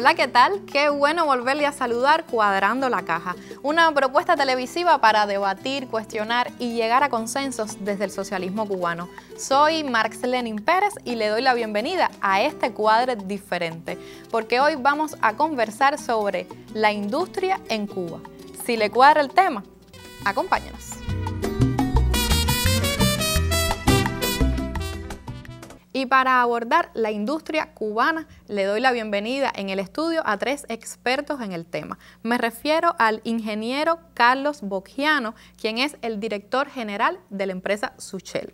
Hola, ¿qué tal? Qué bueno volverle a saludar Cuadrando la Caja, una propuesta televisiva para debatir, cuestionar y llegar a consensos desde el socialismo cubano. Soy Marx Lenin Pérez y le doy la bienvenida a este cuadre diferente, porque hoy vamos a conversar sobre la industria en Cuba. Si le cuadra el tema, acompáñenos. Y para abordar la industria cubana, le doy la bienvenida en el estudio a tres expertos en el tema. Me refiero al ingeniero Carlos Boggiano, quien es el director general de la empresa Suchel.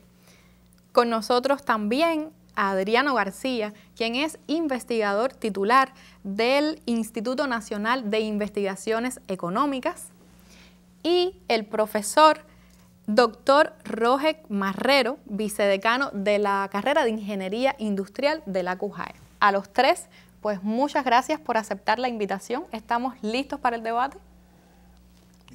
Con nosotros también Adriano García, quien es investigador titular del Instituto Nacional de Investigaciones Económicas, y el profesor Doctor Roger Marrero, vicedecano de la carrera de Ingeniería Industrial de la CUJAE. A los tres, pues muchas gracias por aceptar la invitación. ¿Estamos listos para el debate?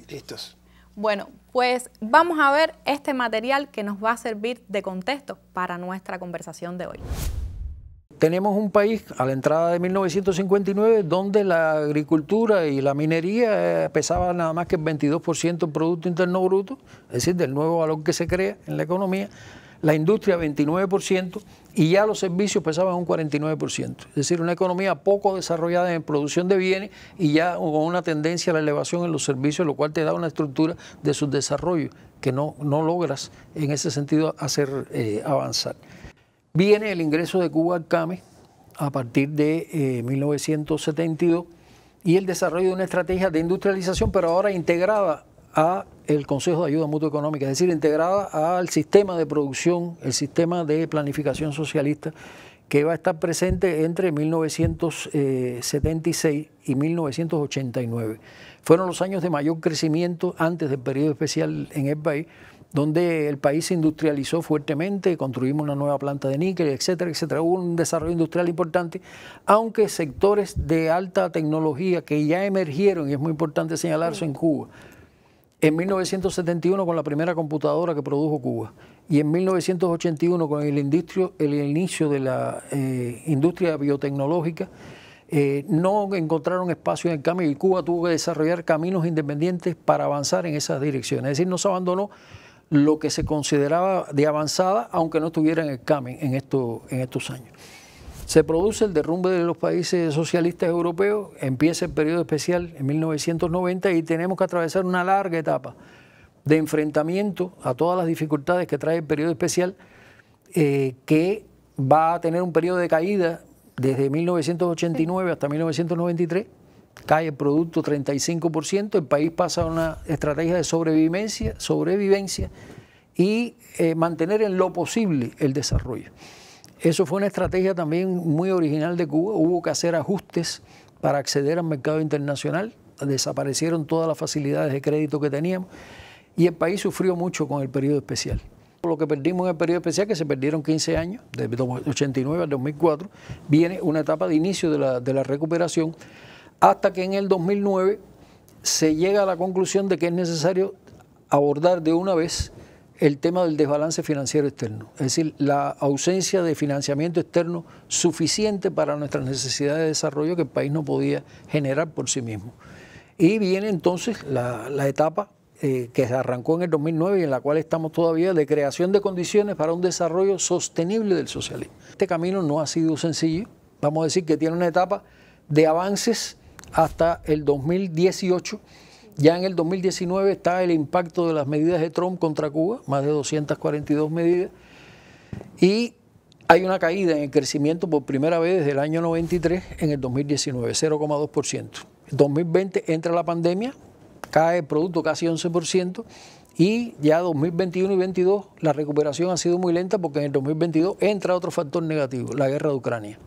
Listos. Bueno, pues vamos a ver este material que nos va a servir de contexto para nuestra conversación de hoy tenemos un país a la entrada de 1959 donde la agricultura y la minería eh, pesaban nada más que el 22% del Producto Interno Bruto, es decir, del nuevo valor que se crea en la economía, la industria 29% y ya los servicios pesaban un 49%. Es decir, una economía poco desarrollada en producción de bienes y ya con una tendencia a la elevación en los servicios, lo cual te da una estructura de subdesarrollo que no, no logras en ese sentido hacer eh, avanzar. Viene el ingreso de Cuba al CAME a partir de 1972 eh, y el desarrollo de una estrategia de industrialización, pero ahora integrada a el Consejo de Ayuda Mutua Económica, es decir, integrada al sistema de producción, el sistema de planificación socialista que va a estar presente entre 1976 y 1989. Fueron los años de mayor crecimiento antes del periodo especial en el país donde el país se industrializó fuertemente, construimos una nueva planta de níquel, etcétera, etcétera. Hubo un desarrollo industrial importante, aunque sectores de alta tecnología que ya emergieron, y es muy importante señalar en Cuba, en 1971 con la primera computadora que produjo Cuba y en 1981 con el, el inicio de la eh, industria biotecnológica, eh, no encontraron espacio en el camino y Cuba tuvo que desarrollar caminos independientes para avanzar en esas direcciones. Es decir, no se abandonó lo que se consideraba de avanzada, aunque no estuviera en el camino en, en estos años. Se produce el derrumbe de los países socialistas europeos, empieza el periodo especial en 1990 y tenemos que atravesar una larga etapa de enfrentamiento a todas las dificultades que trae el periodo especial, eh, que va a tener un periodo de caída desde 1989 hasta 1993 cae el producto 35%, el país pasa a una estrategia de sobrevivencia, sobrevivencia y eh, mantener en lo posible el desarrollo. Eso fue una estrategia también muy original de Cuba, hubo que hacer ajustes para acceder al mercado internacional, desaparecieron todas las facilidades de crédito que teníamos y el país sufrió mucho con el periodo especial. Lo que perdimos en el periodo especial, que se perdieron 15 años, de 89 al 2004, viene una etapa de inicio de la, de la recuperación hasta que en el 2009 se llega a la conclusión de que es necesario abordar de una vez el tema del desbalance financiero externo, es decir, la ausencia de financiamiento externo suficiente para nuestras necesidades de desarrollo que el país no podía generar por sí mismo. Y viene entonces la, etapa eh, que se arrancó en el 2009 y en la cual estamos todavía de creación de condiciones para un desarrollo sostenible del socialismo. Este camino no ha sido sencillo, vamos a decir que tiene una etapa de avances hasta el 2018. Ya en el 2019 está el impacto de las medidas de Trump contra Cuba, más de 242 medidas. Y hay una caída en el crecimiento por primera vez desde el año 93 en el 2019, 0,2%. En 2020 entra la pandemia, cae el producto casi 11%. Y ya 2021 y 2022 la recuperación ha sido muy lenta porque en el 2022 entra otro factor negativo, la guerra de Ucrania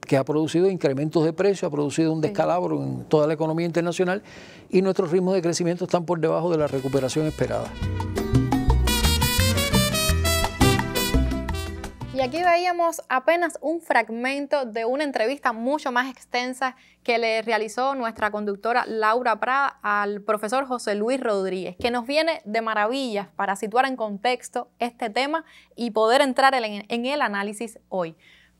que ha producido incrementos de precio, ha producido un descalabro en toda la economía internacional y nuestros ritmos de crecimiento están por debajo de la recuperación esperada. Y aquí veíamos apenas un fragmento de una entrevista mucho más extensa que le realizó nuestra conductora Laura Prada al profesor José Luis Rodríguez, que nos viene de maravillas para situar en contexto este tema y poder entrar en el análisis hoy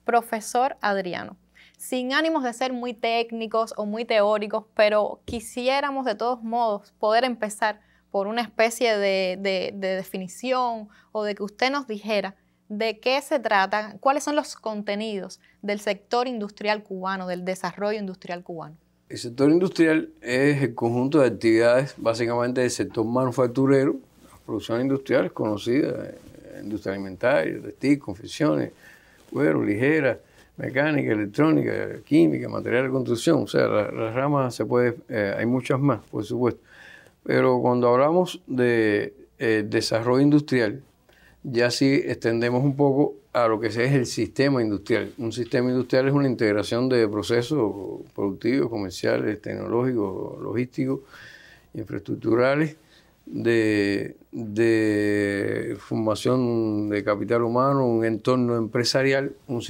profesor Adriano. Sin ánimos de ser muy técnicos o muy teóricos, pero quisiéramos de todos modos poder empezar por una especie de, definición o de que usted nos dijera de qué se trata, cuáles son los contenidos del sector industrial cubano, del desarrollo industrial cubano. El sector industrial es el conjunto de actividades básicamente del sector manufacturero, producción industrial conocida, eh, industria alimentaria, textil, confecciones, ligera, mecánica, electrónica, química, material de construcción. O sea, las ramas se puede, eh, hay muchas más, por supuesto. Pero cuando hablamos de eh, desarrollo industrial, ya sí extendemos un poco a lo que es el sistema industrial. Un sistema industrial es una integración de procesos productivos, comerciales, tecnológicos, logísticos, infraestructurales, de, formación de capital humano, un entorno empresarial, un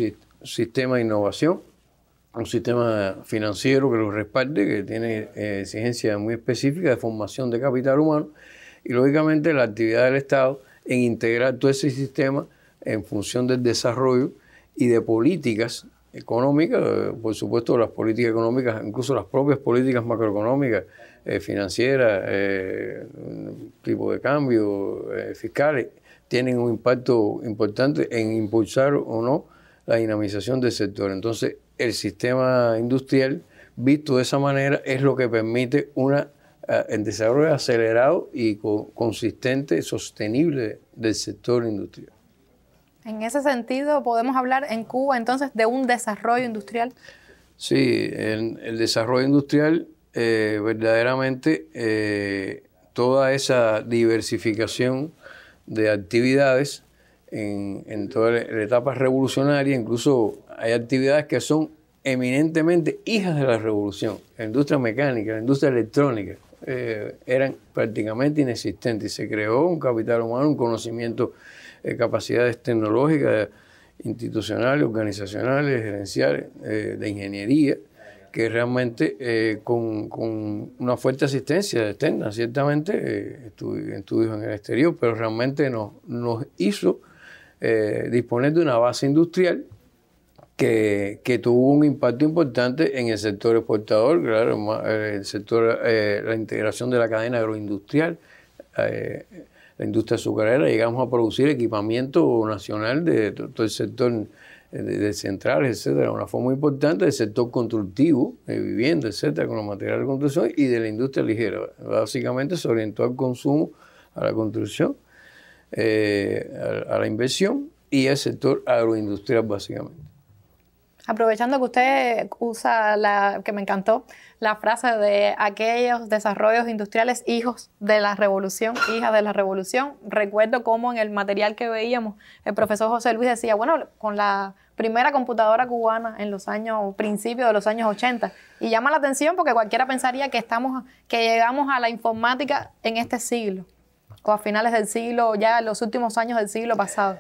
sistema de innovación, un sistema financiero que lo respalde, que tiene eh, exigencias muy específicas de formación de capital humano, y lógicamente la actividad del Estado en integrar todo ese sistema en función del desarrollo y de políticas económicas, por supuesto las políticas económicas, incluso las propias políticas macroeconómicas eh, financiera, eh, tipo de cambio, eh, fiscales, tienen un impacto importante en impulsar o no la dinamización del sector. Entonces, el sistema industrial, visto de esa manera, es lo que permite una, el desarrollo acelerado y consistente, sostenible del sector industrial. En ese sentido, podemos hablar en Cuba entonces de un desarrollo industrial. Sí, el desarrollo industrial eh, verdaderamente eh, toda esa diversificación de actividades en, toda la, etapa revolucionaria, incluso hay actividades que son eminentemente hijas de la revolución. La industria mecánica, la industria electrónica, eh, eran prácticamente inexistentes. y Se creó un capital humano, un conocimiento, de capacidades tecnológicas, institucionales, organizacionales, gerenciales, de ingeniería, que realmente eh, con, una fuerte asistencia externa, ciertamente, eh, estudios en el exterior, pero realmente nos, nos hizo eh, disponer de una base industrial que, que, tuvo un impacto importante en el sector exportador, claro, el sector, la integración de la cadena agroindustrial, la industria azucarera, llegamos a producir equipamiento nacional de todo el sector eh, de, centrales, etcétera, una forma importante del sector constructivo, de eh, vivienda, etcétera, con los materiales de construcción y de la industria ligera. Básicamente se orientó al consumo, a la construcción, eh, a, la inversión y al sector agroindustrial, básicamente. Aprovechando que usted usa la que me encantó, la frase de aquellos desarrollos industriales hijos de la revolución, hijas de la revolución. Recuerdo cómo en el material que veíamos el profesor José Luis decía, bueno, con la primera computadora cubana en los años, principios de los años 80. Y llama la atención porque cualquiera pensaría que, estamos, que llegamos a la informática en este siglo, o a finales del siglo, ya en los últimos años del siglo pasado.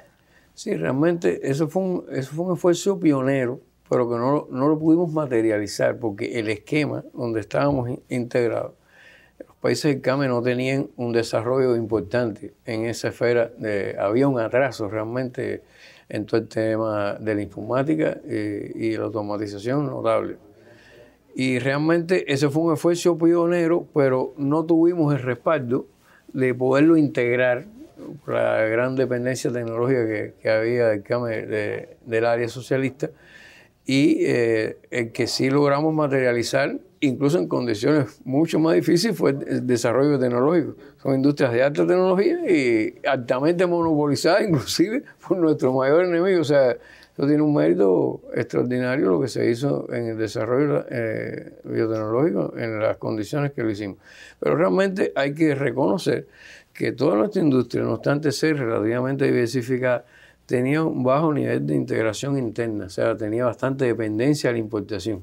Sí, realmente eso fue un, esfuerzo pionero, pero que no, lo pudimos materializar porque el esquema donde estábamos integrados los países del CAME no tenían un desarrollo importante en esa esfera de había un atraso realmente en todo el tema de la informática y la automatización notable. Y realmente ese fue un esfuerzo pionero, pero no tuvimos el respaldo de poderlo integrar la gran dependencia tecnológica que, había del, del área socialista. Y eh, el que sí logramos materializar incluso en condiciones mucho más difíciles, fue el desarrollo tecnológico. Son industrias de alta tecnología y altamente monopolizadas, inclusive por nuestro mayor enemigo. O sea, eso tiene un mérito extraordinario lo que se hizo en el desarrollo eh, biotecnológico, en las condiciones que lo hicimos. Pero realmente hay que reconocer que toda nuestra industria, no obstante ser relativamente diversificada, tenía un bajo nivel de integración interna, o sea, tenía bastante dependencia a la importación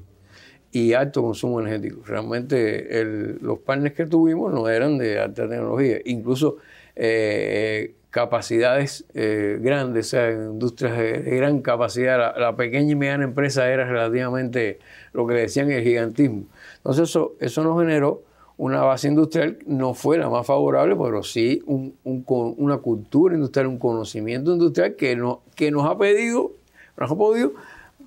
y alto consumo energético. Realmente los partners que tuvimos no eran de alta tecnología, incluso eh, capacidades eh, grandes, o sea, industrias de, gran capacidad. La, pequeña y mediana empresa era relativamente lo que le decían el gigantismo. Entonces eso, eso nos generó una base industrial, no fue la más favorable, pero sí un, una cultura industrial, un conocimiento industrial que, no, que nos ha pedido, nos ha podido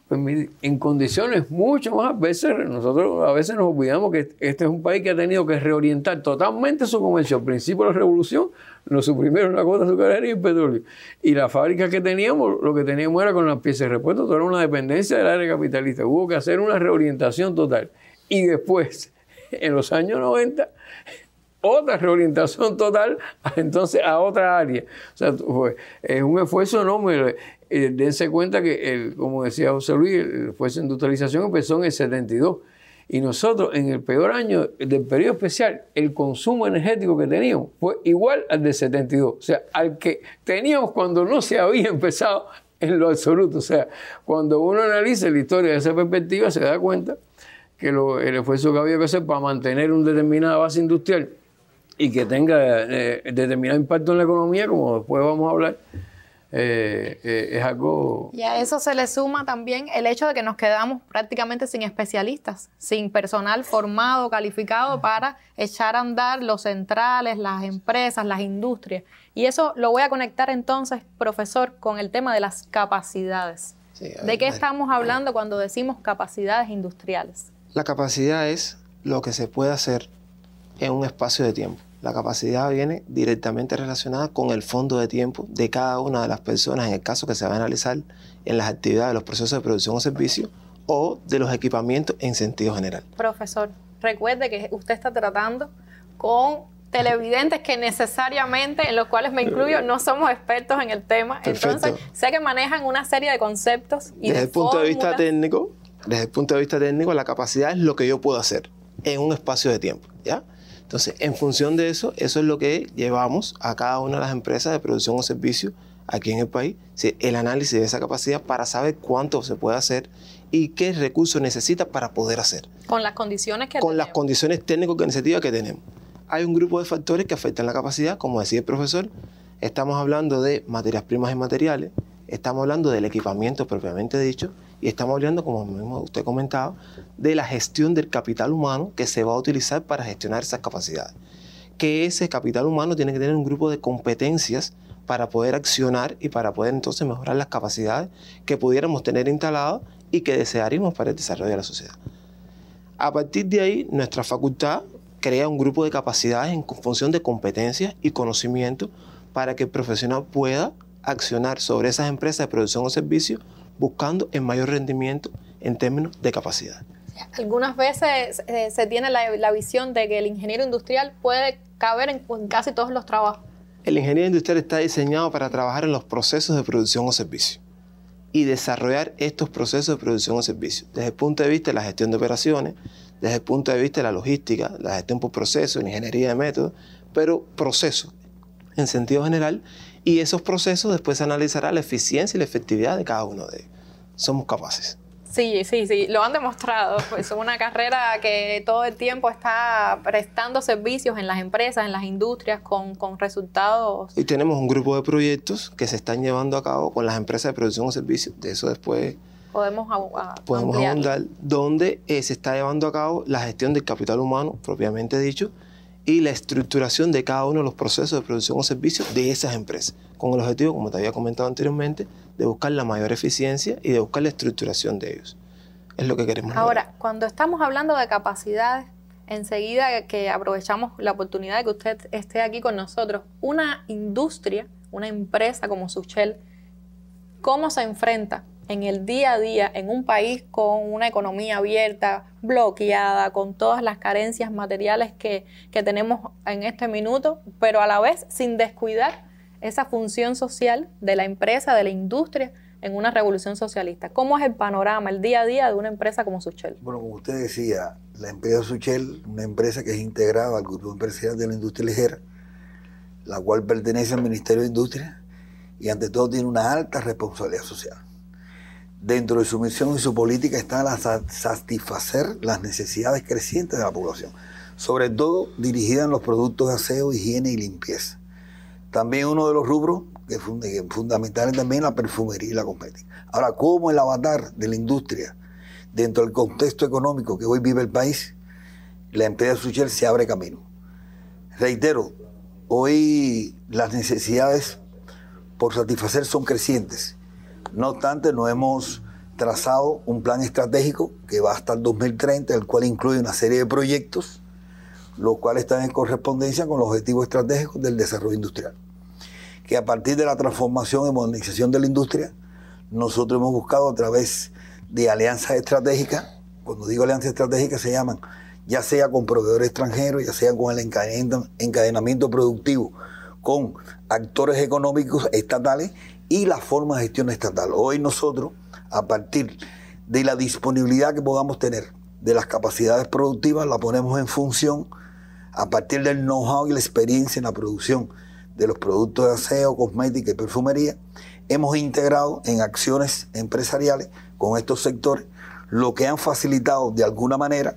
pues, en condiciones mucho más a veces, nosotros a veces nos olvidamos que este es un país que ha tenido que reorientar totalmente su comercio. Al principio de la revolución nos suprimieron la cuota azucarera y el petróleo. Y la fábrica que teníamos, lo que teníamos era con las piezas de repuesto, todo era una dependencia del área capitalista. Hubo que hacer una reorientación total. Y después, en los años 90, otra reorientación total entonces a otra área. O sea, es eh, un esfuerzo enorme. Eh, eh, dense cuenta que, como decía José Luis, el esfuerzo de industrialización empezó en el 72. Y nosotros, en el peor año del periodo especial, el consumo energético que teníamos fue igual al de 72. O sea, al que teníamos cuando no se había empezado en lo absoluto. O sea, cuando uno analiza la historia de esa perspectiva, se da cuenta que el esfuerzo que había que hacer para mantener una determinada base industrial y que tenga eh, determinado impacto en la economía, como después vamos a hablar, eh, eh, es algo... Y a eso se le suma también el hecho de que nos quedamos prácticamente sin especialistas, sin personal formado, calificado para echar a andar los centrales, las empresas, las industrias. Y eso lo voy a conectar entonces, profesor, con el tema de las capacidades. ¿De qué estamos hablando cuando decimos capacidades industriales? La capacidad es lo que se puede hacer en un espacio de tiempo. La capacidad viene directamente relacionada con el fondo de tiempo de cada una de las personas en el caso que se va a analizar en las actividades, de los procesos de producción o servicio o de los equipamientos en sentido general. Profesor, recuerde que usted está tratando con televidentes que necesariamente, en los cuales me incluyo, no somos expertos en el tema. Entonces, sé que manejan una serie de conceptos y desde de el punto de vista técnico, desde el punto de vista técnico, la capacidad es lo que yo puedo hacer en un espacio de tiempo, ¿ya? Entonces, en función de eso, eso es lo que llevamos a cada una de las empresas de producción o servicio aquí en el país, el análisis de esa capacidad para saber cuánto se puede hacer y qué recursos necesita para poder hacer. Con las condiciones que Con las condiciones técnico-organizativas que tenemos. Hay un grupo de factores que afectan la capacidad, como decía el profesor, estamos hablando de materias primas y materiales, Estamos hablando del equipamiento propiamente dicho y estamos hablando, como usted comentaba, de la gestión del capital humano que se va a utilizar para gestionar esas capacidades. Que ese capital humano tiene que tener un grupo de competencias para poder accionar y para poder entonces mejorar las capacidades que pudiéramos tener instaladas y que desearíamos para el desarrollo de la sociedad. A partir de ahí, nuestra facultad crea un grupo de capacidades en función de competencias y conocimiento para que el profesional pueda accionar sobre esas empresas de producción o servicio buscando el mayor rendimiento en términos de capacidad. Algunas veces eh, se tiene la, visión de que el ingeniero industrial puede caber en, casi todos los trabajos. El ingeniero industrial está diseñado para trabajar en los procesos de producción o servicio y desarrollar estos procesos de producción o servicio. Desde el punto de vista de la gestión de operaciones, desde el punto de vista de la logística, la gestión por proceso, la ingeniería de métodos, pero proceso en sentido general y esos procesos después se analizará la eficiencia y la efectividad de cada uno de ellos. Somos capaces. Sí, sí, sí, lo han demostrado. Es pues, una carrera que todo el tiempo está prestando servicios en las empresas, en las industrias, con, resultados. Y tenemos un grupo de proyectos que se están llevando a cabo con las empresas de producción o servicios. De eso después podemos, podemos abundar, donde eh, se está llevando a cabo la gestión del capital humano, propiamente dicho, y la estructuración de cada uno de los procesos de producción o servicio de esas empresas, con el objetivo, como te había comentado anteriormente, de buscar la mayor eficiencia y de buscar la estructuración de ellos. Es lo que queremos. Ahora, cuando estamos hablando de capacidades, enseguida que aprovechamos la oportunidad de que usted esté aquí con nosotros, una industria, una empresa como Suchel, ¿cómo se enfrenta en el día a día en un país con una economía abierta, bloqueada, con todas las carencias materiales que, que, tenemos en este minuto, pero a la vez sin descuidar esa función social de la empresa, de la industria en una revolución socialista. ¿Cómo es el panorama, el día a día de una empresa como Suchel? Bueno, como usted decía, la empresa Suchel, una empresa que es integrada al Grupo Empresarial de la Industria Ligera, la cual pertenece al Ministerio de Industria y ante todo tiene una alta responsabilidad social Dentro de su misión y su política está la satisfacer las necesidades crecientes de la población, sobre todo dirigida en los productos de aseo, higiene y limpieza. También uno de los rubros que es también la perfumería y la cosmética. Ahora, ¿cómo el avatar de la industria dentro del contexto económico que hoy vive el país, la empresa Sucher se abre camino? Reitero, hoy las necesidades por satisfacer son crecientes no obstante, no hemos trazado un plan estratégico que va hasta el 2030, el cual incluye una serie de proyectos, los cuales están en correspondencia con los objetivos estratégicos del desarrollo industrial. Que a partir de la transformación y modernización de la industria, nosotros hemos buscado a través de alianzas estratégicas, cuando digo alianzas estratégicas se llaman, ya sea con proveedores extranjeros, ya sea con el encadenamiento productivo, con actores económicos estatales y la forma de gestión estatal. Hoy nosotros, a partir de la disponibilidad que podamos tener de las capacidades productivas, la ponemos en función a partir del know-how y la experiencia en la producción de los productos de aseo, cosmética y perfumería, hemos integrado en acciones empresariales con estos sectores, lo que han facilitado de alguna manera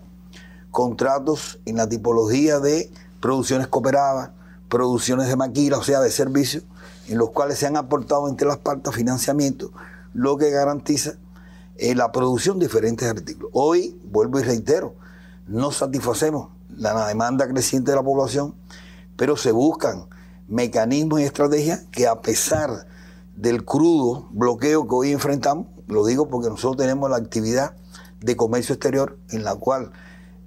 contratos en la tipología de producciones cooperadas, producciones de maquila, o sea, de servicios, en los cuales se han aportado entre las partes financiamiento, lo que garantiza eh, la producción de diferentes artículos. Hoy, vuelvo y reitero, no satisfacemos la demanda creciente de la población, pero se buscan mecanismos y estrategias que a pesar del crudo bloqueo que hoy enfrentamos, lo digo porque nosotros tenemos la actividad de comercio exterior en la cual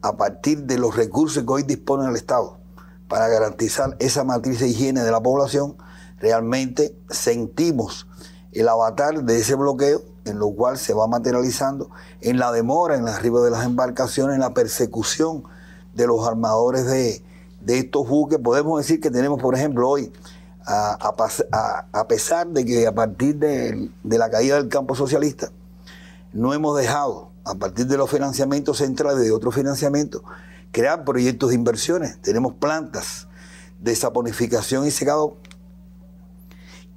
a partir de los recursos que hoy dispone el Estado, para garantizar esa matriz de higiene de la población, realmente sentimos el avatar de ese bloqueo, en lo cual se va materializando en la demora, en el arribo de las embarcaciones, en la persecución de los armadores de, estos buques. Podemos decir que tenemos, por ejemplo, hoy, a, pesar de que a partir de, de, la caída del campo socialista, no hemos dejado, a partir de los financiamientos centrales y de otros financiamientos, crear proyectos de inversiones. Tenemos plantas de saponificación y secado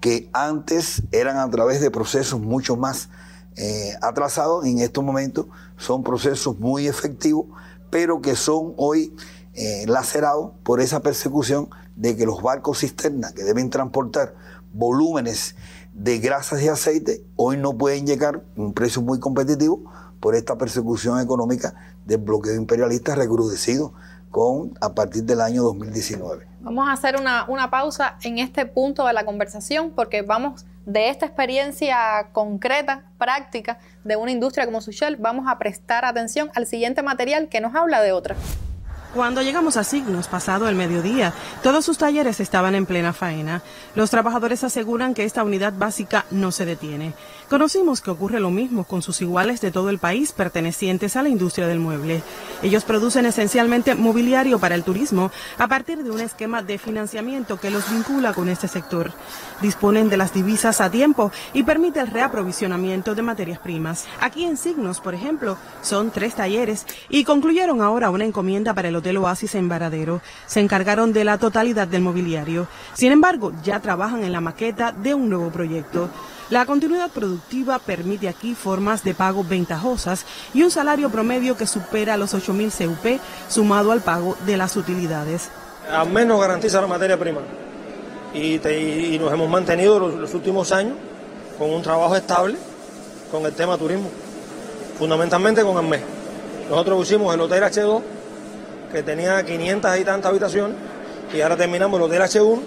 que antes eran a través de procesos mucho más eh, atrasados en estos momentos son procesos muy efectivos, pero que son hoy eh, lacerados por esa persecución de que los barcos cisterna que deben transportar volúmenes de grasas y aceite hoy no pueden llegar a un precio muy competitivo por esta persecución económica del bloqueo imperialista recrudecido con, a partir del año 2019. Vamos a hacer una, una pausa en este punto de la conversación porque vamos de esta experiencia concreta, práctica, de una industria como Sushel, vamos a prestar atención al siguiente material que nos habla de otra. Cuando llegamos a Signos, pasado el mediodía, todos sus talleres estaban en plena faena. Los trabajadores aseguran que esta unidad básica no se detiene. Conocimos que ocurre lo mismo con sus iguales de todo el país pertenecientes a la industria del mueble. Ellos producen esencialmente mobiliario para el turismo a partir de un esquema de financiamiento que los vincula con este sector. Disponen de las divisas a tiempo y permite el reaprovisionamiento de materias primas. Aquí en Signos, por ejemplo, son tres talleres y concluyeron ahora una encomienda para el Hotel Oasis en Varadero. Se encargaron de la totalidad del mobiliario. Sin embargo, ya trabajan en la maqueta de un nuevo proyecto. La continuidad productiva permite aquí formas de pago ventajosas y un salario promedio que supera los 8.000 CUP sumado al pago de las utilidades. Al menos garantiza la materia prima y, nos hemos mantenido los, últimos años con un trabajo estable con el tema turismo, fundamentalmente con el mes. Nosotros pusimos el Hotel H2, que tenía 500 y tantas habitaciones, y ahora terminamos el Hotel H1,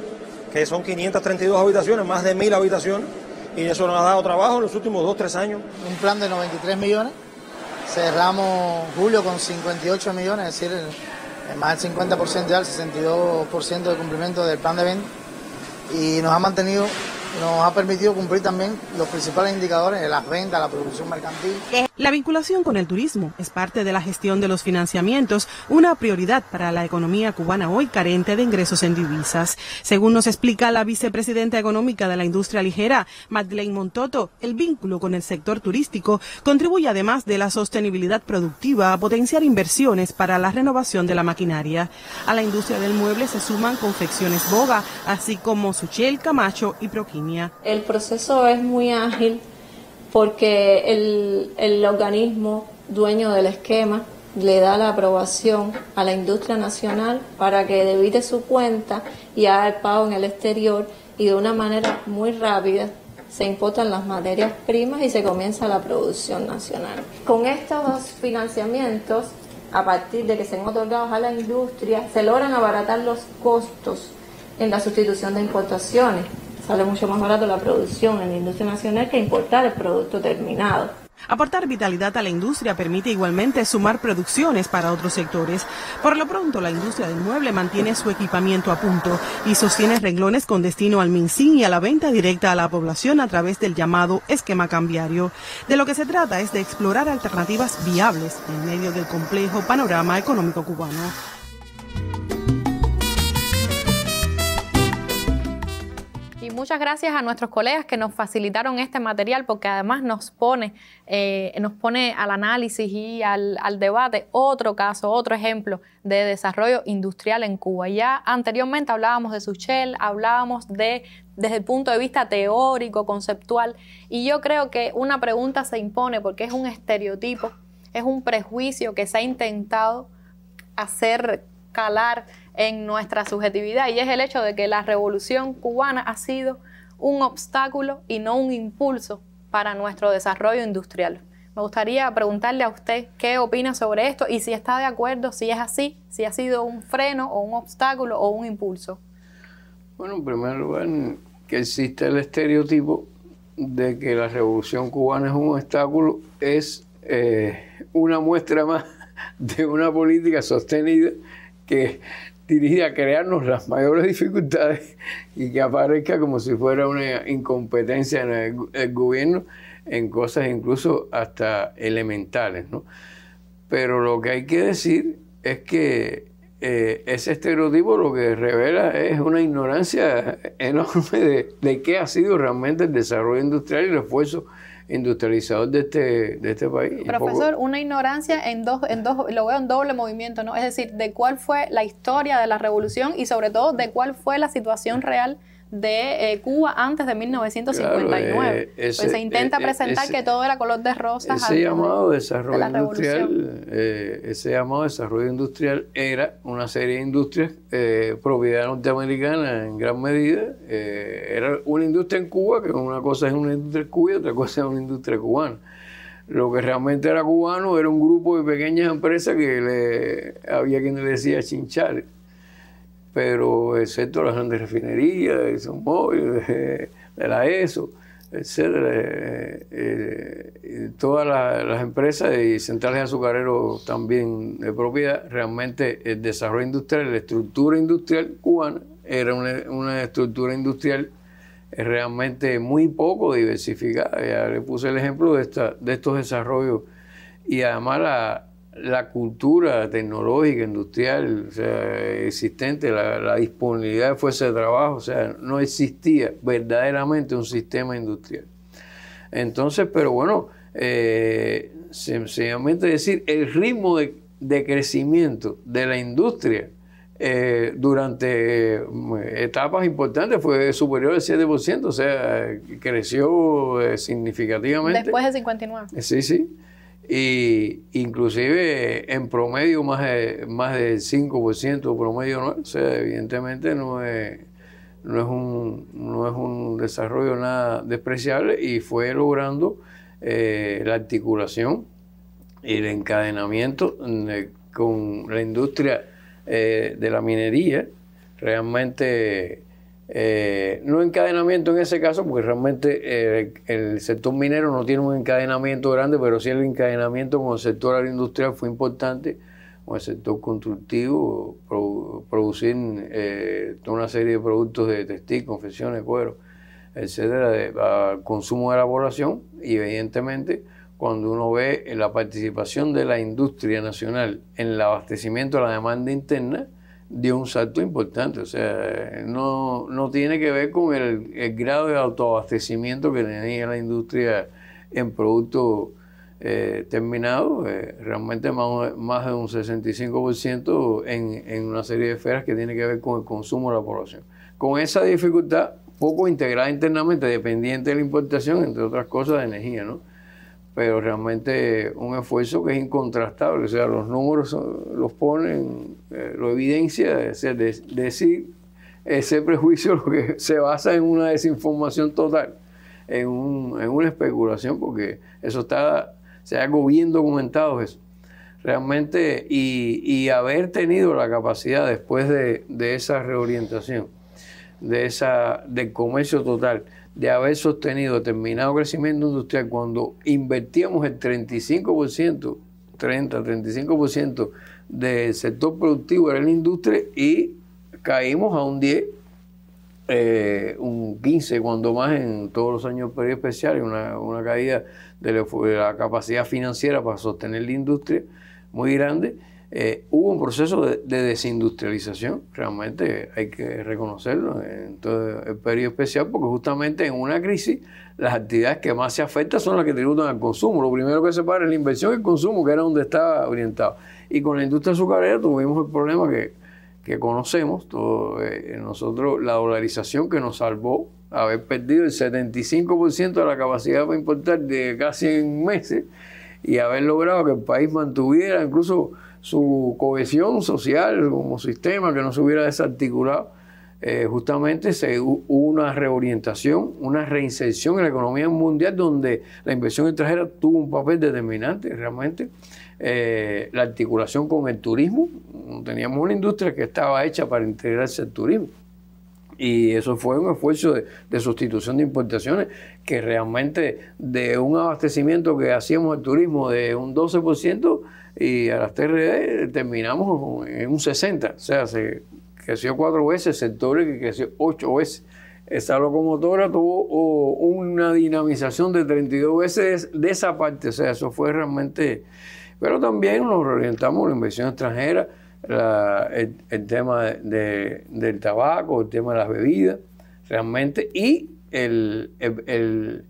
que son 532 habitaciones, más de 1000 habitaciones, y eso nos ha dado trabajo en los últimos dos, tres años. Un plan de 93 millones, cerramos julio con 58 millones, es decir, más del 50% ya, el 62% de cumplimiento del plan de venta y nos ha mantenido, nos ha permitido cumplir también los principales indicadores, de las ventas, la producción mercantil. La vinculación con el turismo es parte de la gestión de los financiamientos, una prioridad para la economía cubana hoy carente de ingresos en divisas. Según nos explica la vicepresidenta económica de la industria ligera, Madeleine Montoto, el vínculo con el sector turístico contribuye además de la sostenibilidad productiva a potenciar inversiones para la renovación de la maquinaria. A la industria del mueble se suman confecciones boga, así como Suchel, Camacho y proquimia. El proceso es muy ágil porque el, organismo dueño del esquema le da la aprobación a la industria nacional para que debite su cuenta y haga el pago en el exterior y de una manera muy rápida se importan las materias primas y se comienza la producción nacional. Con estos dos financiamientos, a partir de que se han otorgado a la industria, se logran abaratar los costos en la sustitución de importaciones. Sale mucho más barato la producción en la industria nacional que importar el producto terminado. Aportar vitalidad a la industria permite igualmente sumar producciones para otros sectores. Por lo pronto, la industria del mueble mantiene su equipamiento a punto y sostiene renglones con destino al MinSIN y a la venta directa a la población a través del llamado esquema cambiario. De lo que se trata es de explorar alternativas viables en medio del complejo panorama económico cubano. muchas gracias a nuestros colegas que nos facilitaron este material porque además nos pone, eh, nos pone al análisis y al, al, debate otro caso, otro ejemplo de desarrollo industrial en Cuba. Ya anteriormente hablábamos de Suchel, hablábamos de desde el punto de vista teórico, conceptual, y yo creo que una pregunta se impone porque es un estereotipo, es un prejuicio que se ha intentado hacer calar en nuestra subjetividad y es el hecho de que la revolución cubana ha sido un obstáculo y no un impulso para nuestro desarrollo industrial. Me gustaría preguntarle a usted qué opina sobre esto y si está de acuerdo, si es así, si ha sido un freno o un obstáculo o un impulso. Bueno, en primer lugar, que existe el estereotipo de que la revolución cubana es un obstáculo, es eh, una muestra más de una política sostenida que dirige a crearnos las mayores dificultades y que aparezca como si fuera una incompetencia en el, gobierno en cosas incluso hasta elementales. Pero lo que hay que decir es que eh, ese estereotipo lo que revela es una ignorancia enorme de, de qué ha sido realmente el desarrollo industrial y el esfuerzo industrializador de este, de este país. Profesor, una ignorancia en dos, en dos, lo veo en doble movimiento, ¿no? Es decir, de cuál fue la historia de la revolución y sobre todo de cuál fue la situación real de eh, Cuba antes de 1959. Eh, pues se intenta eh, presentar que todo era color de rosas. Ese llamado desarrollo industrial, ese llamado desarrollo industrial era una serie de industrias eh, propiedad norteamericana en gran medida. era una industria en Cuba que una cosa es una industria cubana, Cuba y otra cosa es una industria cubana lo que realmente era cubano era un grupo de pequeñas empresas que le, había quien le decía chinchar pero excepto las grandes refinerías, de la ESO, etcétera, eh, eh, todas las, empresas y centrales azucareros también de propiedad, realmente el desarrollo industrial, la estructura industrial cubana era una, estructura industrial realmente muy poco diversificada. Ya le puse el ejemplo de, esta, de estos desarrollos y además la, la cultura tecnológica, industrial, existente, la, disponibilidad de fuerza de trabajo, o sea, no existía verdaderamente un sistema industrial. Entonces, pero bueno, eh, sencillamente decir, el ritmo de, crecimiento de la industria eh, durante eh, etapas importantes fue superior al 7%, o sea, creció significativamente. Después de 59. Sí, sí y inclusive en promedio más de, más de 5% promedio, ¿no? o evidentemente no es, no, es un, no es un desarrollo nada despreciable y fue logrando eh, la articulación y el encadenamiento con la industria eh, de la minería, realmente eh, no encadenamiento en ese caso, porque realmente eh, el sector minero no tiene un encadenamiento grande, pero sí el encadenamiento con el sector agroindustrial fue importante, con el sector constructivo, producir eh, toda una serie de productos de textil, confecciones, cuero, etcétera, de, consumo de elaboración Y evidentemente, cuando uno ve la participación de la industria nacional en el abastecimiento de la demanda interna, dio un salto importante. O sea, no, no tiene que ver con el, grado de autoabastecimiento que tenía la industria en productos eh, terminados, eh, realmente más, más, de un 65% en, en una serie de esferas que tiene que ver con el consumo de la población. Con esa dificultad, poco integrada internamente, dependiente de la importación, entre otras cosas, de energía, ¿no? pero realmente un esfuerzo que es incontrastable, o sea, los números los ponen, eh, lo evidencia, es decir, ese prejuicio lo que se basa en una desinformación total, en, una especulación, porque eso está, se algo bien documentado eso. Realmente, y, haber tenido la capacidad después de, esa reorientación, de esa, del comercio total, de haber sostenido determinado crecimiento industrial cuando invertíamos el 35%, 30, 35% del sector productivo era la industria y caímos a un 10, eh, un 15 cuando más en todos los años de periodo especial, una, caída de la capacidad financiera para sostener la industria muy grande eh, hubo un proceso de, desindustrialización, realmente hay que reconocerlo, en todo el periodo especial, porque justamente en una crisis las actividades que más se afectan son las que tributan al consumo. Lo primero que se para es la inversión y el consumo, que era donde estaba orientado. Y con la industria azucarera tuvimos el problema que, conocemos, todo, eh, nosotros la dolarización que nos salvó haber perdido el 75% de la capacidad para importar de casi en meses y haber logrado que el país mantuviera incluso su cohesión social como sistema, que no se hubiera desarticulado. Eh, justamente se hubo una reorientación, una reinserción en la economía mundial donde la inversión extranjera tuvo un papel determinante realmente. Eh, la articulación con el turismo, teníamos una industria que estaba hecha para integrarse al turismo. Y eso fue un esfuerzo de, sustitución de importaciones que realmente de un abastecimiento que hacíamos al turismo de un 12% y a las TRD terminamos en un 60%. O sea, se creció cuatro veces, el sector que creció ocho veces. Esa locomotora tuvo una dinamización de 32 veces de esa parte. O sea, eso fue realmente... Pero también nos orientamos la inversión extranjera el, tema del tabaco, el tema de las bebidas, realmente, y el,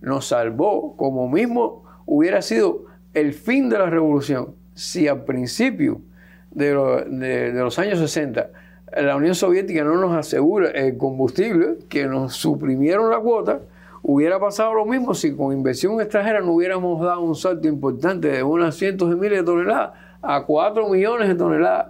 nos salvó, como mismo hubiera sido el fin de la revolución, si al principio de, de los años 60 la Unión Soviética no nos asegura el combustible, que nos suprimieron la cuota, hubiera pasado lo mismo si con inversión extranjera no hubiéramos dado un salto importante de unas cientos de miles de toneladas a 4 millones de toneladas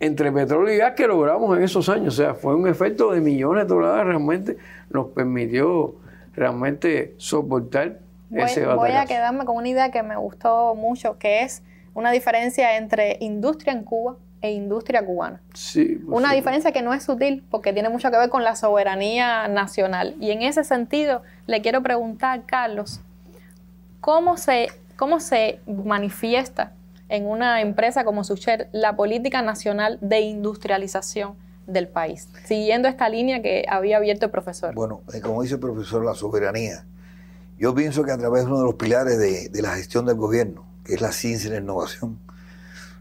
entre petróleo y gas que logramos en esos años. O sea, fue un efecto de millones de toneladas realmente nos permitió realmente soportar ese batallazo. Voy a quedarme con una idea que me gustó mucho, que es una diferencia entre industria en Cuba e industria cubana. Sí, una diferencia que no es sutil porque tiene mucho que ver con la soberanía nacional. Y en ese sentido le quiero preguntar, Carlos, ¿cómo se, cómo se manifiesta en una empresa como Sucher la política nacional de industrialización del país, siguiendo esta línea que había abierto el profesor. Bueno, eh, como dice el profesor, la soberanía. Yo pienso que a través de uno de los pilares de, la gestión del gobierno, que es la ciencia y la innovación,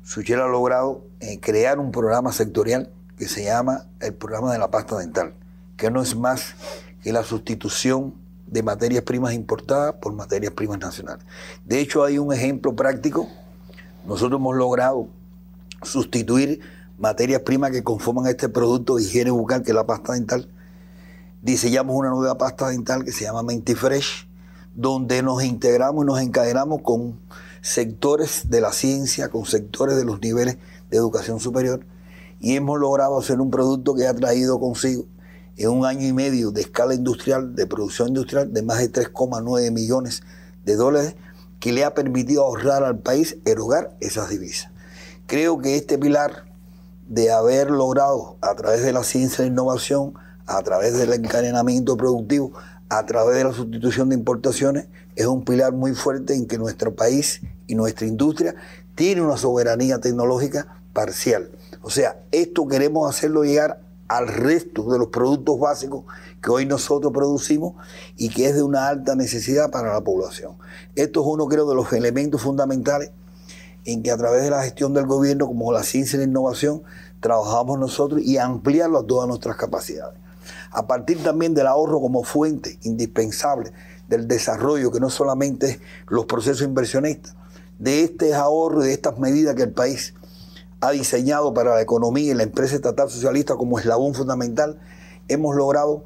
Sucher ha logrado eh, crear un programa sectorial que se llama el programa de la pasta dental, que no es más que la sustitución de materias primas importadas por materias primas nacionales. De hecho, hay un ejemplo práctico nosotros hemos logrado sustituir materias primas que conforman este producto de higiene bucal, que es la pasta dental. Diseñamos una nueva pasta dental que se llama Mentifresh, donde nos integramos y nos encadenamos con sectores de la ciencia, con sectores de los niveles de educación superior, y hemos logrado hacer un producto que ha traído consigo en un año y medio de escala industrial, de producción industrial, de más de 3,9 millones de dólares, que le ha permitido ahorrar al país erogar esas divisas. Creo que este pilar de haber logrado a través de la ciencia e innovación, a través del encadenamiento productivo, a través de la sustitución de importaciones, es un pilar muy fuerte en que nuestro país y nuestra industria tiene una soberanía tecnológica parcial. O sea, esto queremos hacerlo llegar al resto de los productos básicos que hoy nosotros producimos y que es de una alta necesidad para la población. Esto es uno, creo, de los elementos fundamentales en que a través de la gestión del gobierno, como la ciencia y la innovación, trabajamos nosotros y ampliarlo a todas nuestras capacidades. A partir también del ahorro como fuente indispensable del desarrollo, que no solamente es los procesos inversionistas, de este ahorro y de estas medidas que el país ha diseñado para la economía y la empresa estatal socialista como eslabón fundamental, hemos logrado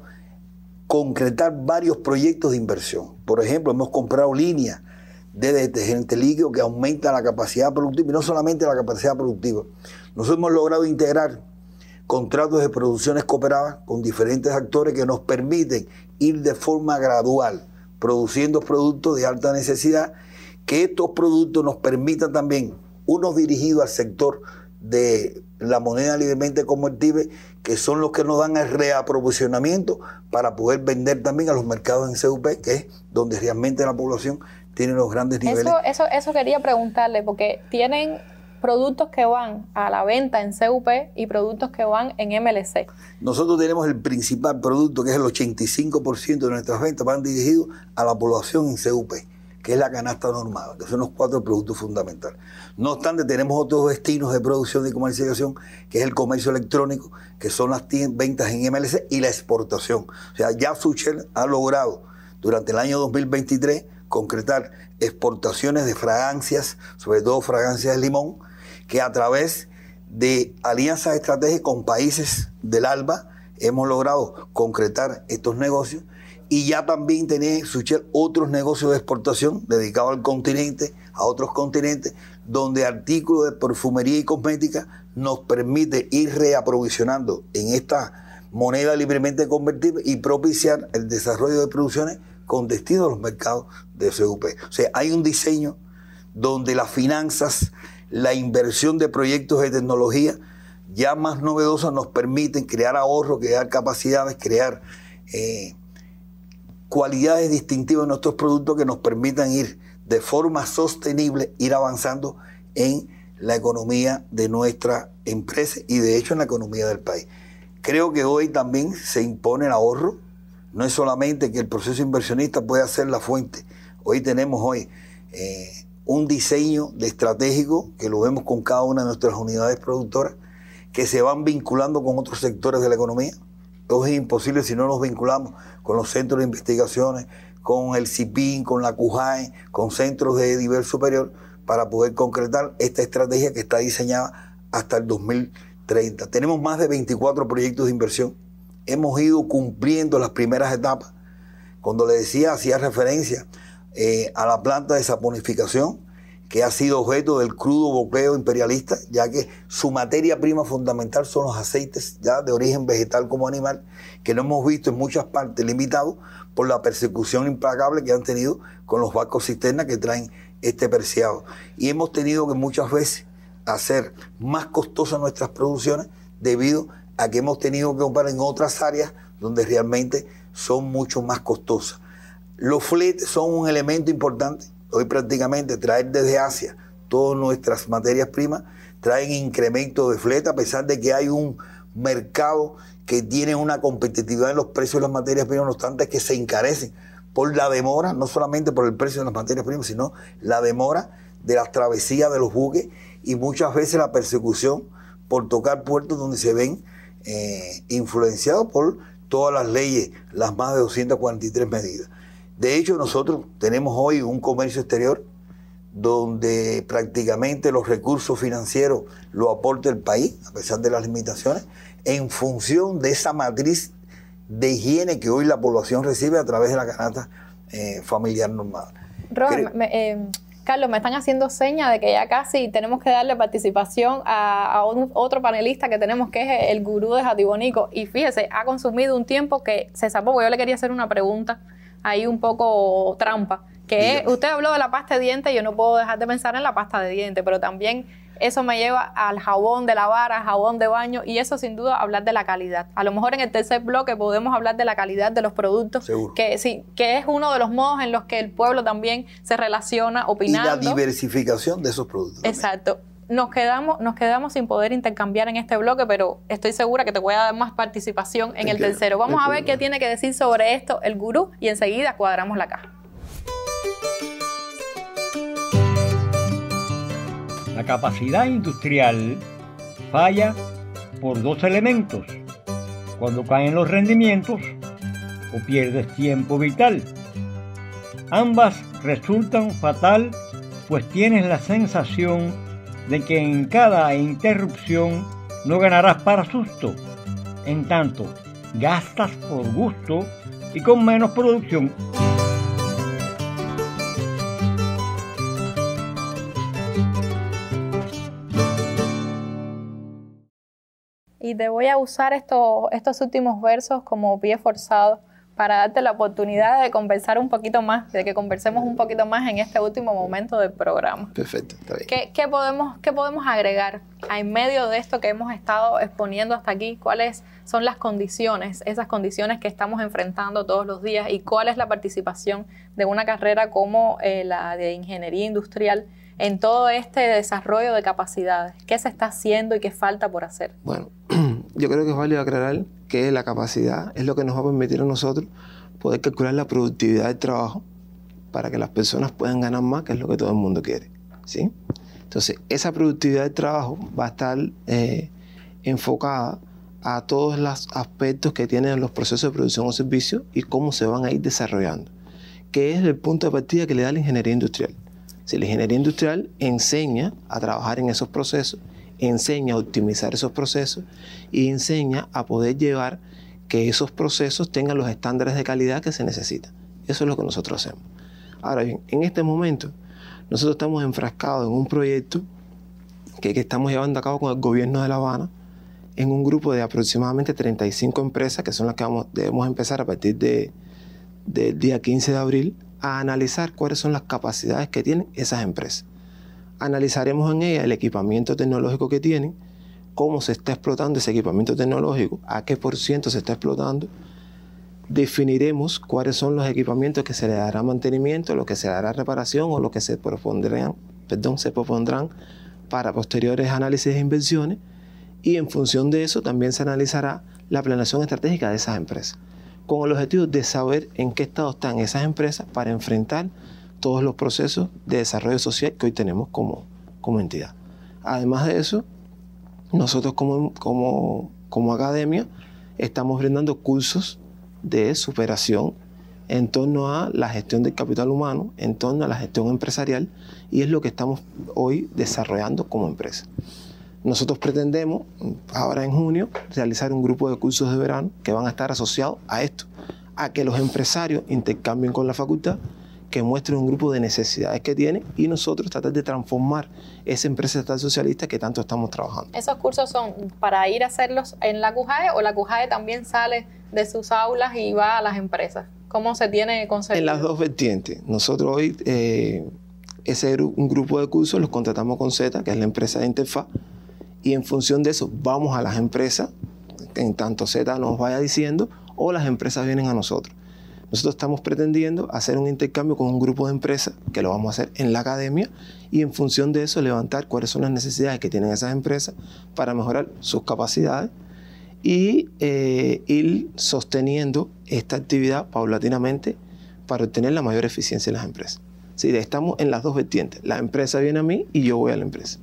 concretar varios proyectos de inversión. Por ejemplo, hemos comprado líneas de detergente líquido que aumenta la capacidad productiva, y no solamente la capacidad productiva. Nosotros hemos logrado integrar contratos de producciones cooperadas con diferentes actores que nos permiten ir de forma gradual produciendo productos de alta necesidad, que estos productos nos permitan también, unos dirigidos al sector de la moneda libremente convertible, que son los que nos dan el reaprovisionamiento para poder vender también a los mercados en CUP, que es donde realmente la población tiene los grandes niveles. Eso, eso, eso quería preguntarle, porque tienen productos que van a la venta en CUP y productos que van en MLC. Nosotros tenemos el principal producto, que es el 85% de nuestras ventas, van dirigidos a la población en CUP que es la canasta normada, que son los cuatro productos fundamentales. No obstante, tenemos otros destinos de producción y comercialización, que es el comercio electrónico, que son las ventas en MLC y la exportación. O sea, ya Suchel ha logrado durante el año 2023 concretar exportaciones de fragancias, sobre todo fragancias de limón, que a través de alianzas estratégicas con países del ALBA hemos logrado concretar estos negocios y ya también tenía Suchel otros negocios de exportación dedicados al continente, a otros continentes, donde artículos de perfumería y cosmética nos permite ir reaprovisionando en esta moneda libremente convertible y propiciar el desarrollo de producciones con destino a los mercados de CUP. O sea, hay un diseño donde las finanzas, la inversión de proyectos de tecnología ya más novedosas nos permiten crear ahorros, crear capacidades, crear... Eh, cualidades distintivas de nuestros productos que nos permitan ir de forma sostenible, ir avanzando en la economía de nuestra empresa y de hecho en la economía del país. Creo que hoy también se impone el ahorro, no es solamente que el proceso inversionista pueda ser la fuente, hoy tenemos hoy eh, un diseño estratégico que lo vemos con cada una de nuestras unidades productoras que se van vinculando con otros sectores de la economía todo es imposible si no nos vinculamos con los centros de investigaciones, con el CIPIN, con la CUJAE, con centros de nivel superior, para poder concretar esta estrategia que está diseñada hasta el 2030. Tenemos más de 24 proyectos de inversión. Hemos ido cumpliendo las primeras etapas. Cuando le decía, hacía referencia eh, a la planta de saponificación, que ha sido objeto del crudo boqueo imperialista, ya que su materia prima fundamental son los aceites ya de origen vegetal como animal, que no hemos visto en muchas partes limitados por la persecución implacable que han tenido con los barcos cisterna que traen este perciado, Y hemos tenido que muchas veces hacer más costosas nuestras producciones debido a que hemos tenido que comprar en otras áreas donde realmente son mucho más costosas. Los fletes son un elemento importante Hoy prácticamente traer desde Asia todas nuestras materias primas traen incremento de fleta, a pesar de que hay un mercado que tiene una competitividad en los precios de las materias primas, no obstante que se encarecen por la demora, no solamente por el precio de las materias primas, sino la demora de las travesías de los buques y muchas veces la persecución por tocar puertos donde se ven eh, influenciados por todas las leyes, las más de 243 medidas. De hecho, nosotros tenemos hoy un comercio exterior donde prácticamente los recursos financieros lo aporta el país, a pesar de las limitaciones, en función de esa matriz de higiene que hoy la población recibe a través de la canasta eh, familiar normal. Eh, Carlos, me están haciendo seña de que ya casi tenemos que darle participación a, otro panelista que tenemos, que es el gurú de Jatibonico. Y fíjese, ha consumido un tiempo que se sapó, yo le quería hacer una pregunta hay un poco trampa. Que usted habló de la pasta de dientes, yo no puedo dejar de pensar en la pasta de dientes, pero también eso me lleva al jabón de lavar, al jabón de baño y eso sin duda hablar de la calidad. A lo mejor en el tercer bloque podemos hablar de la calidad de los productos, que sí, que es uno de los modos en los que el pueblo también se relaciona opinando. Y la diversificación de esos productos. Exacto nos quedamos, nos quedamos sin poder intercambiar en este bloque, pero estoy segura que te voy a dar más participación en el tercero. Vamos a ver qué tiene que decir sobre esto el gurú y enseguida cuadramos la caja. La capacidad industrial falla por dos elementos. Cuando caen los rendimientos o pierdes tiempo vital. Ambas resultan fatal pues tienes la sensación de que en cada interrupción no ganarás para susto. En tanto, gastas por gusto y con menos producción. Y te voy a usar estos, estos últimos versos como pie forzado para darte la oportunidad de conversar un poquito más, de que conversemos un poquito más en este último momento del programa. Perfecto, está bien. ¿Qué, podemos, podemos agregar en medio de esto que hemos estado exponiendo hasta aquí? ¿Cuáles son las condiciones, esas condiciones que estamos enfrentando todos los días y cuál es la participación de una carrera como eh, la de ingeniería industrial? en todo este desarrollo de capacidades? ¿Qué se está haciendo y qué falta por hacer? Bueno, yo creo que es válido aclarar que la capacidad es lo que nos va a permitir a nosotros poder calcular la productividad del trabajo para que las personas puedan ganar más, que es lo que todo el mundo quiere. ¿sí? Entonces, esa productividad del trabajo va a estar eh, enfocada a todos los aspectos que tienen los procesos de producción o servicio y cómo se van a ir desarrollando, que es el punto de partida que le da la ingeniería industrial. Si la ingeniería industrial enseña a trabajar en esos procesos enseña a optimizar esos procesos y enseña a poder llevar que esos procesos tengan los estándares de calidad que se necesitan. Eso es lo que nosotros hacemos. Ahora bien, en este momento nosotros estamos enfrascados en un proyecto que, estamos llevando a cabo con el gobierno de La Habana, en un grupo de aproximadamente 35 empresas, que son las que vamos, debemos empezar a partir de, del día 15 de abril, a analizar cuáles son las capacidades que tienen esas empresas analizaremos en ella el equipamiento tecnológico que tienen, cómo se está explotando ese equipamiento tecnológico, a qué por ciento se está explotando. Definiremos cuáles son los equipamientos que se le dará mantenimiento, lo que se dará reparación o lo que se propondrán, perdón, se propondrán para posteriores análisis e inversiones y en función de eso también se analizará la planeación estratégica de esas empresas, con el objetivo de saber en qué estado están esas empresas para enfrentar todos los procesos de desarrollo social que hoy tenemos como, entidad. Además de eso, nosotros como, como academia estamos brindando cursos de superación en torno a la gestión del capital humano, en torno a la gestión empresarial, y es lo que estamos hoy desarrollando como empresa. Nosotros pretendemos, ahora en junio, realizar un grupo de cursos de verano que van a estar asociados a esto, a que los empresarios intercambien con la facultad que muestre un grupo de necesidades que tiene y nosotros tratar de transformar esa empresa estatal socialista que tanto estamos trabajando. ¿Esos cursos son para ir a hacerlos en la CUJAE o la CUJAE también sale de sus aulas y va a las empresas? ¿Cómo se tiene concebido? En las dos vertientes. Nosotros hoy, eh, ese un grupo de cursos los contratamos con Z, que es la empresa de interfaz, y en función de eso vamos a las empresas, en tanto Z nos vaya diciendo, o las empresas vienen a nosotros. Nosotros estamos pretendiendo hacer un intercambio con un grupo de empresas, que lo vamos a hacer en la academia, y en función de eso levantar cuáles son las necesidades que tienen esas empresas para mejorar sus capacidades y eh, ir sosteniendo esta actividad paulatinamente para obtener la mayor eficiencia en las empresas. Sí, estamos en las dos vertientes. La empresa viene a mí y yo voy a la empresa.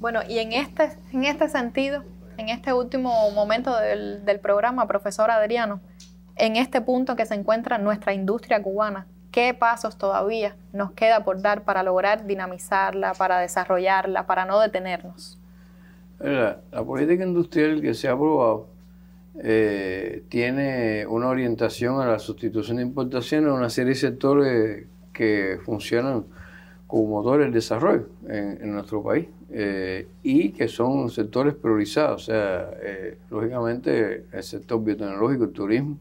Bueno, y en este, en este sentido, en este último momento del, del programa, profesor Adriano, en este punto que se encuentra nuestra industria cubana, qué pasos todavía nos queda por dar para lograr dinamizarla, para desarrollarla, para no detenernos. La, política industrial que se ha aprobado eh, tiene una orientación a la sustitución de importaciones en una serie de sectores que funcionan como motores de desarrollo en, nuestro país eh, y que son sectores priorizados, o sea, eh, lógicamente el sector biotecnológico, el turismo,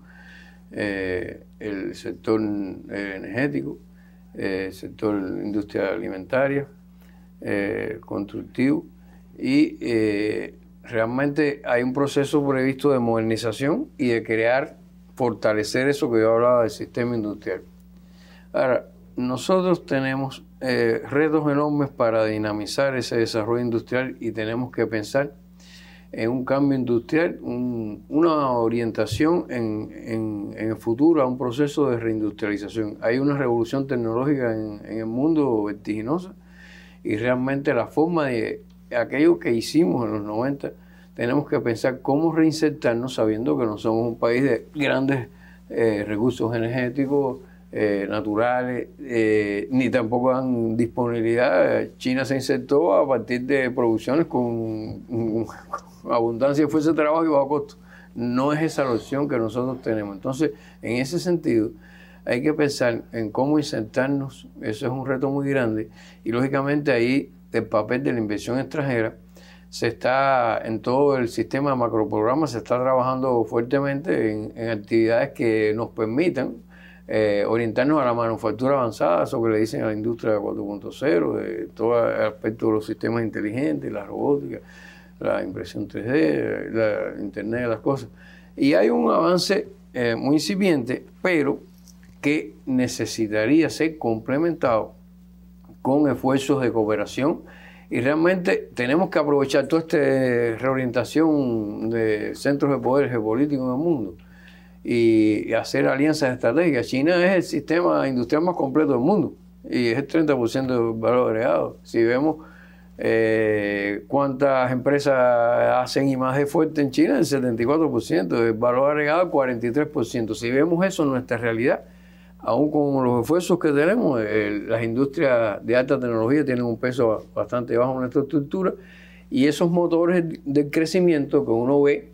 eh, el sector eh, energético, el eh, sector industria alimentaria, constructivo, y realmente hay un proceso previsto de modernización y de crear, fortalecer eso que yo hablaba del sistema industrial. Ahora, nosotros tenemos retos enormes para dinamizar ese desarrollo industrial y tenemos que pensar en un cambio industrial, una orientación en, el futuro a un proceso de reindustrialización. Hay una revolución tecnológica en, el mundo vertiginosa y realmente la forma de aquello que hicimos en los 90, tenemos que pensar cómo reinsertarnos sabiendo que no somos un país de grandes eh, recursos energéticos eh, naturales, eh, ni tampoco dan disponibilidad. China se insertó a partir de producciones con, abundancia de fuerza de trabajo y bajo costo. No es esa la opción que nosotros tenemos. Entonces, en ese sentido, hay que pensar en cómo insertarnos. Eso es un reto muy grande. Y lógicamente ahí el papel de la inversión extranjera se está en todo el sistema de macroprogramas, se está trabajando fuertemente en, en actividades que nos permitan eh, orientarnos a la manufactura avanzada, eso que le dicen a la industria 4.0, de todo el aspecto de los sistemas inteligentes, la robótica, la impresión 3D, la Internet de las cosas. Y hay un avance eh, muy incipiente, pero que necesitaría ser complementado con esfuerzos de cooperación. Y realmente tenemos que aprovechar toda esta reorientación de centros de poder geopolítico en el mundo y hacer alianzas estratégicas. China es el sistema industrial más completo del mundo y es el 30% del valor agregado. Si vemos eh, cuántas empresas hacen imagen fuerte en China, el 74%, el valor agregado el 43%. Si vemos eso en nuestra realidad, aún con los esfuerzos que tenemos, eh, las industrias de alta tecnología tienen un peso bastante bajo en nuestra estructura y esos motores de crecimiento que uno ve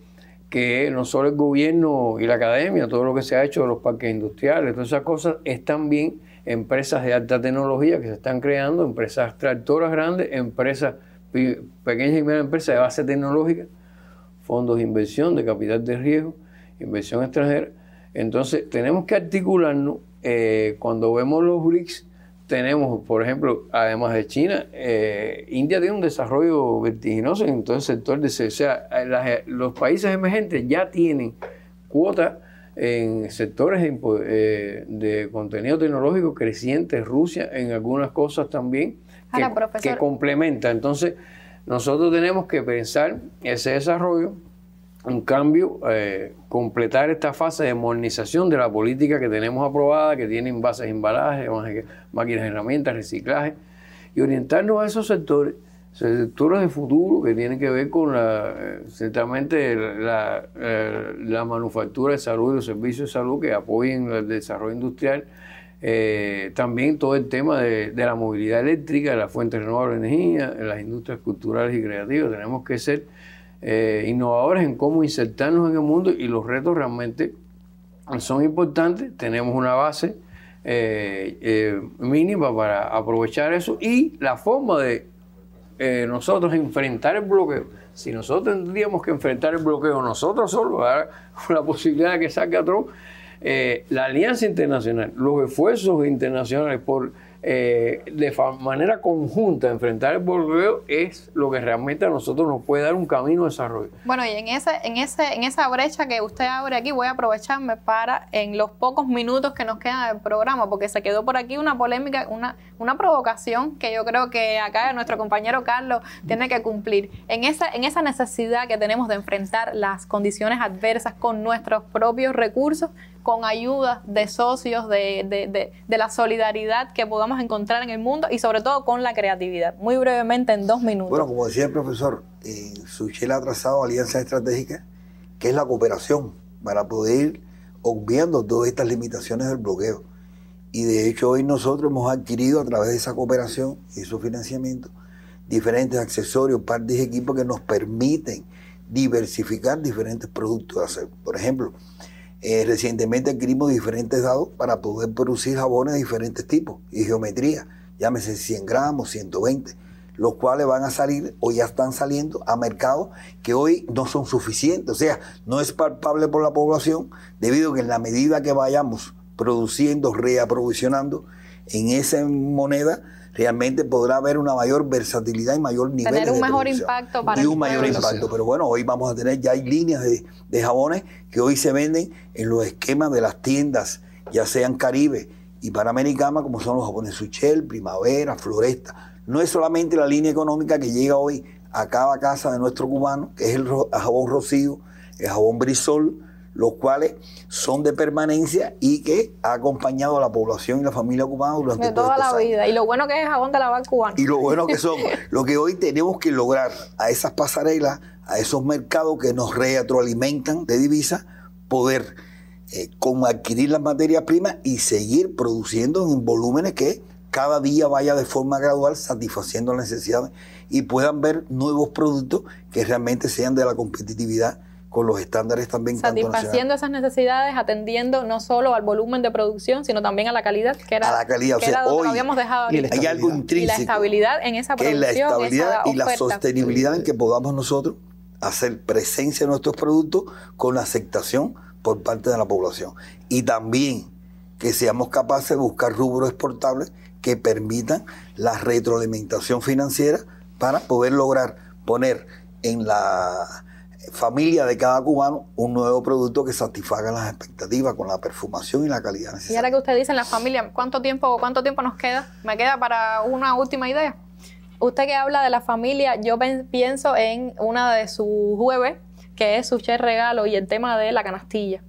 que no solo el gobierno y la academia, todo lo que se ha hecho de los parques industriales, todas esas cosas, están bien empresas de alta tecnología que se están creando, empresas tractoras grandes, empresas pequeñas y medianas empresas de base tecnológica, fondos de inversión, de capital de riesgo, inversión extranjera. Entonces, tenemos que articularnos eh, cuando vemos los BRICS tenemos, por ejemplo, además de China, eh, India tiene un desarrollo vertiginoso en todo el sector de... O sea, eh, los países emergentes ya tienen cuotas en sectores eh, de, contenido tecnológico creciente, Rusia en algunas cosas también, que complementa. Entonces, nosotros tenemos que pensar ese desarrollo un cambio, eh, completar esta fase de modernización de la política que tenemos aprobada, que tiene envases, embalajes, máquinas, herramientas, reciclaje, y orientarnos a esos sectores, sectores de futuro que tienen que ver con la, eh, ciertamente eh, la, manufactura de salud y los servicios de salud que apoyen el desarrollo industrial. también todo el tema de, de la movilidad eléctrica, de las fuentes renovables de energía, las industrias culturales y creativas. Tenemos que ser eh, innovadores en cómo insertarnos en el mundo y los retos realmente son importantes. Tenemos una base eh, eh, mínima para aprovechar eso y la forma de nosotros enfrentar el bloqueo. Si nosotros tendríamos que enfrentar el bloqueo nosotros solos, con la posibilidad de que saque a Trump, la alianza internacional, los esfuerzos internacionales por eh, de manera conjunta enfrentar el bloqueo es lo que realmente a nosotros nos puede dar un camino de desarrollo. Bueno, y en, ese, en, ese, en esa brecha que usted abre aquí, voy a aprovecharme para en los pocos minutos que nos quedan del programa, porque se quedó por aquí una polémica, una, una provocación que yo creo que acá nuestro compañero Carlos tiene que cumplir. En esa, en esa necesidad que tenemos de enfrentar las condiciones adversas con nuestros propios recursos, con ayuda de socios, de, la solidaridad que podamos encontrar en el mundo y sobre todo con la creatividad. Muy brevemente, en dos minutos. Bueno, como decía el profesor, eh, Suchel ha trazado alianzas estratégicas, que es la cooperación, para poder ir obviando todas estas limitaciones del bloqueo. Y de hecho hoy nosotros hemos adquirido a través de esa cooperación y su financiamiento diferentes accesorios, partes y equipos que nos permiten diversificar diferentes productos de hacer Por ejemplo, eh, recientemente adquirimos diferentes dados para poder producir jabones de diferentes tipos y geometría, llámese 100 gramos, 120, los cuales van a salir o ya están saliendo a mercados que hoy no son suficientes, o sea, no es palpable por la población, debido a que en la medida que vayamos produciendo, reaprovisionando, en esa moneda, realmente podrá haber una mayor versatilidad y mayor nivel. Tener un mejor impacto para Y un mayor impacto. Pero bueno, hoy vamos a tener, ya hay líneas de, jabones que hoy se venden en los esquemas de las tiendas, ya sean Caribe y Panamericana, como son los jabones Suchel, Primavera, Floresta. No es solamente la línea económica que llega hoy a cada casa de nuestro cubano, que es el jabón Rocío, el jabón Brisol, los cuales son de permanencia y que ha acompañado a la población y la familia cubana durante toda la vida. Y lo bueno que es jabón de lavar cubano. Y lo bueno que son, lo que hoy tenemos que lograr a esas pasarelas, a esos mercados que nos retroalimentan de divisas, poder eh, adquirir las materias primas y seguir produciendo en volúmenes que cada día vaya de forma gradual satisfaciendo las necesidades y puedan ver nuevos productos que realmente sean de la competitividad con los estándares también. Satisfaciendo esas necesidades, atendiendo no solo al volumen de producción, sino también a la calidad, que era, a la calidad, habíamos dejado. hay algo Y la estabilidad en esa producción. Que la estabilidad y la sostenibilidad en que podamos nosotros hacer presencia de nuestros productos con la aceptación por parte de la población. Y también que seamos capaces de buscar rubros exportables que permitan la retroalimentación financiera para poder lograr poner en la familia de cada cubano un nuevo producto que satisfaga las expectativas con la perfumación y la calidad Y ahora que usted dice en la familia, ¿cuánto tiempo, cuánto tiempo nos queda? ¿Me queda para una última idea? Usted que habla de la familia, yo pienso en una de sus jueves, que es su chef regalo y el tema de la canastilla.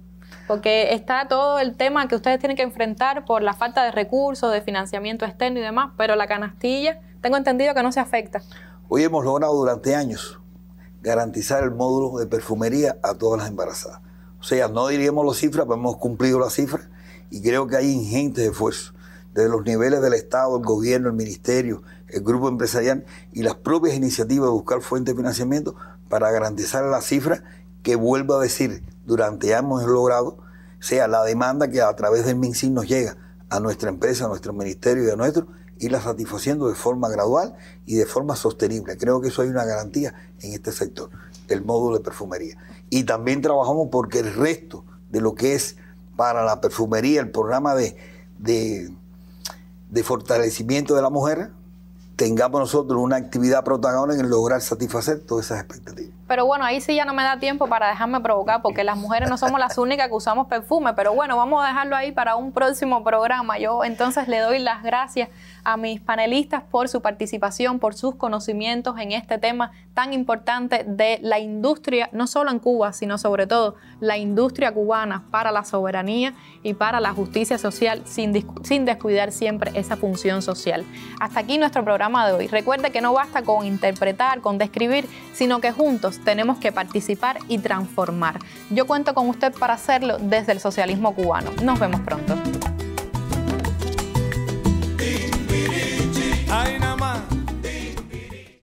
Porque está todo el tema que ustedes tienen que enfrentar por la falta de recursos, de financiamiento externo y demás, pero la canastilla, tengo entendido que no se afecta. Hoy hemos logrado durante años garantizar el módulo de perfumería a todas las embarazadas. O sea, no diríamos las cifras, pero hemos cumplido las cifras y creo que hay ingentes esfuerzos desde los niveles del Estado, el gobierno, el ministerio, el grupo empresarial y las propias iniciativas de buscar fuentes de financiamiento para garantizar la cifra que vuelva a decir durante años logrado, sea la demanda que a través del MINSIN nos llega a nuestra empresa, a nuestro ministerio y a nuestro, irla satisfaciendo de forma gradual y de forma sostenible. Creo que eso hay una garantía en este sector, el módulo de perfumería. Y también trabajamos porque el resto de lo que es para la perfumería, el programa de, de, de fortalecimiento de la mujer, tengamos nosotros una actividad protagonista en lograr satisfacer todas esas expectativas. Pero bueno, ahí sí ya no me da tiempo para dejarme provocar, porque las mujeres no somos las únicas que usamos perfume. Pero bueno, vamos a dejarlo ahí para un próximo programa. Yo entonces le doy las gracias a mis panelistas por su participación, por sus conocimientos en este tema tan importante de la industria, no solo en Cuba, sino sobre todo la industria cubana para la soberanía y para la justicia social, sin, descuidar siempre esa función social. Hasta aquí nuestro programa de hoy. Recuerde que no basta con interpretar, con describir, sino que juntos tenemos que participar y transformar. Yo cuento con usted para hacerlo desde el socialismo cubano. Nos vemos pronto.